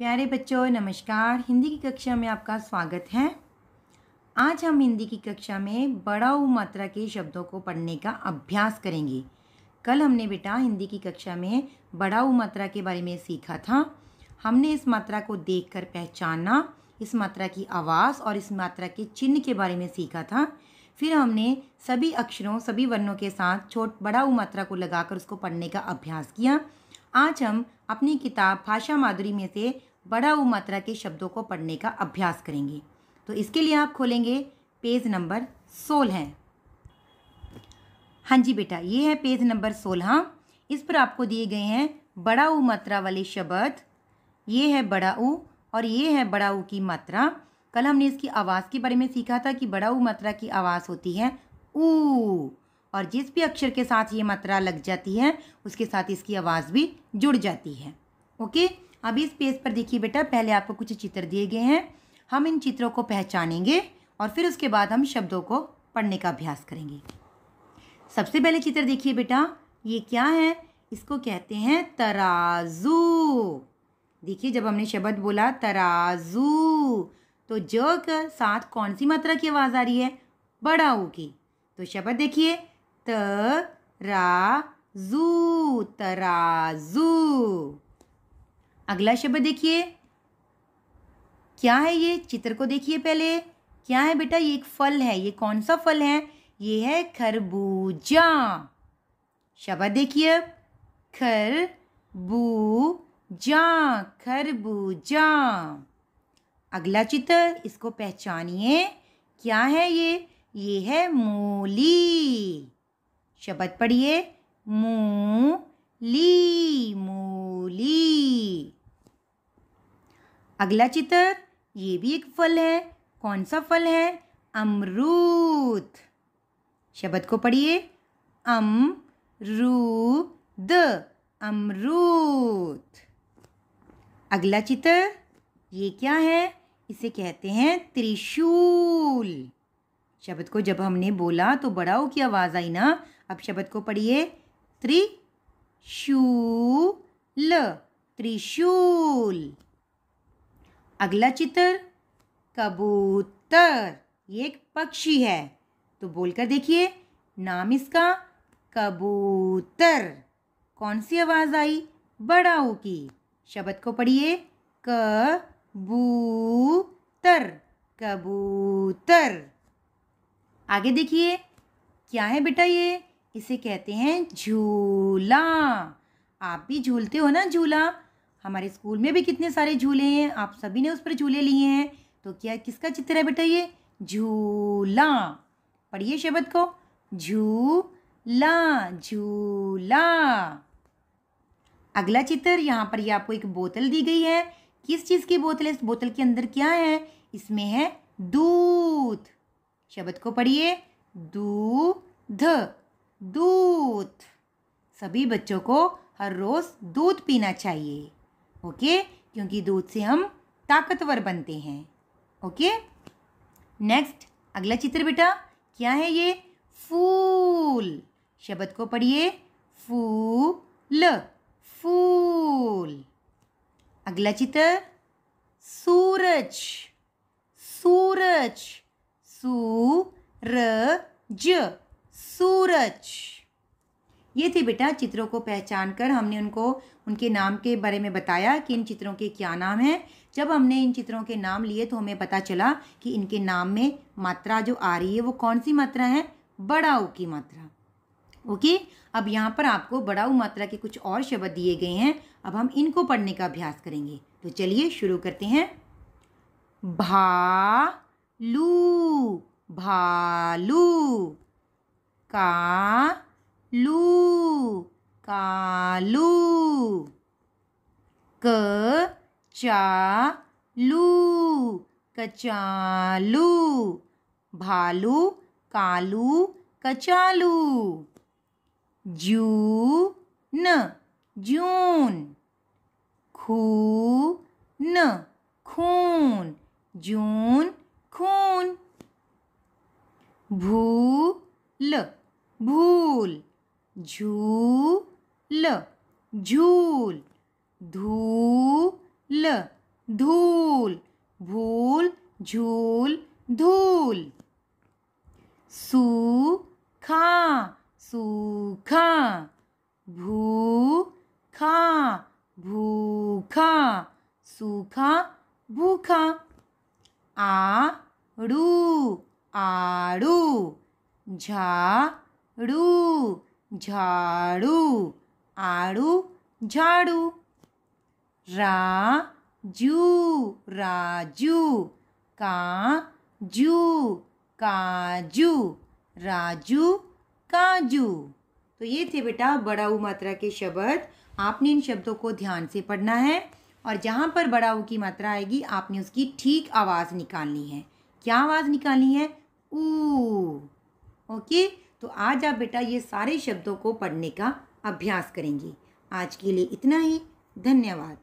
प्यारे बच्चों नमस्कार हिंदी की कक्षा में आपका स्वागत है आज हम हिंदी की कक्षा में बड़ा उ मात्रा के शब्दों को पढ़ने का अभ्यास करेंगे कल हमने बेटा हिंदी की कक्षा में बड़ा उ मात्रा के बारे में सीखा था हमने इस मात्रा को देखकर पहचानना इस मात्रा की आवाज़ और इस मात्रा के चिन्ह के बारे में सीखा था फिर हमने सभी अक्षरों सभी वर्णों के साथ छोट बड़ा उ मात्रा को लगाकर उसको पढ़ने का अभ्यास किया आज हम अपनी किताब भाषा माधुरी में से बड़ा ऊ मात्रा के शब्दों को पढ़ने का अभ्यास करेंगे तो इसके लिए आप खोलेंगे पेज नंबर सोलह हाँ जी बेटा ये है पेज नंबर सोलह हाँ, इस पर आपको दिए गए हैं बड़ा ऊ मात्रा वाले शब्द ये है बड़ा ऊ और ये है बड़ा ऊ की मात्रा कल हमने इसकी आवाज़ के बारे में सीखा था कि बड़ा ऊ मात्रा की आवाज़ होती है ऊ और जिस भी अक्षर के साथ ये मात्रा लग जाती है उसके साथ इसकी आवाज़ भी जुड़ जाती है ओके अभी इस पेज पर देखिए बेटा पहले आपको कुछ चित्र दिए गए हैं हम इन चित्रों को पहचानेंगे और फिर उसके बाद हम शब्दों को पढ़ने का अभ्यास करेंगे सबसे पहले चित्र देखिए बेटा ये क्या है इसको कहते हैं तराजू देखिए जब हमने शब्द बोला तराजू तो ज का साथ कौन सी मात्रा की आवाज़ आ रही है बड़ा ऊ की तो शब्द देखिए त रा जू तराजू अगला शब्द देखिए क्या है ये चित्र को देखिए पहले क्या है बेटा ये एक फल है ये कौन सा फल है ये है खरबूजा शब्द देखिए खर बू जा खरबूजा अगला चित्र इसको पहचानिए क्या है ये ये है मूली शब्द पढ़िए मूली मूली अगला चित्र ये भी एक फल है कौन सा फल है अमरूद शब्द को पढ़िए अम रू द अमरूद अगला चित्र ये क्या है इसे कहते हैं त्रिशूल शब्द को जब हमने बोला तो बड़ाओ की आवाज़ आई ना अब शब्द को पढ़िए त्रिशूल त्रिशूल अगला चित्र कबूतर ये एक पक्षी है तो बोलकर देखिए नाम इसका कबूतर कौन सी आवाज़ आई बड़ा ऊ की शब्द को पढ़िए कबूतर कबूतर आगे देखिए क्या है बेटा ये इसे कहते हैं झूला आप भी झूलते हो ना झूला हमारे स्कूल में भी कितने सारे झूले हैं आप सभी ने उस पर झूले लिए हैं तो क्या किसका चित्र है बेटा ये झूला पढ़िए शब्द को झूला झूला अगला चित्र यहाँ पर ये आपको एक बोतल दी गई है किस चीज़ की बोतल है इस बोतल के अंदर क्या है इसमें है दूध शब्द को पढ़िए दूध दूध सभी बच्चों को हर रोज़ दूध पीना चाहिए ओके क्योंकि दूध से हम ताकतवर बनते हैं ओके नेक्स्ट अगला चित्र बेटा क्या है ये फूल शब्द को पढ़िए फूल फूल अगला चित्र सूरज सूरज सूरज सूरज ये थे बेटा चित्रों को पहचान कर हमने उनको उनके नाम के बारे में बताया कि इन चित्रों के क्या नाम हैं जब हमने इन चित्रों के नाम लिए तो हमें पता चला कि इनके नाम में मात्रा जो आ रही है वो कौन सी मात्रा है बड़ाऊ की मात्रा ओके अब यहाँ पर आपको बड़ाऊ मात्रा के कुछ और शब्द दिए गए हैं अब हम इनको पढ़ने का अभ्यास करेंगे तो चलिए शुरू करते हैं भालू भालू का लू कालू क चा लू कचालू भालू कालू कचालू जू न जून खू न खून जून खून भू ल भूल झूल झूल धूल धूल भूल झूल धूल सूखा सूखा भूखा भूखा सूखा भूखा आ आड़ू आड़ू झाड़ू झाड़ू आड़ू झाड़ू राजू राजू काजू काजू राजू काजू तो ये थे बेटा बड़ा ऊ मात्रा के शब्द आपने इन शब्दों को ध्यान से पढ़ना है और जहाँ पर बड़ा ऊ की मात्रा आएगी आपने उसकी ठीक आवाज़ निकालनी है क्या आवाज़ निकालनी है ऊ ओके तो आज आप बेटा ये सारे शब्दों को पढ़ने का अभ्यास करेंगे आज के लिए इतना ही धन्यवाद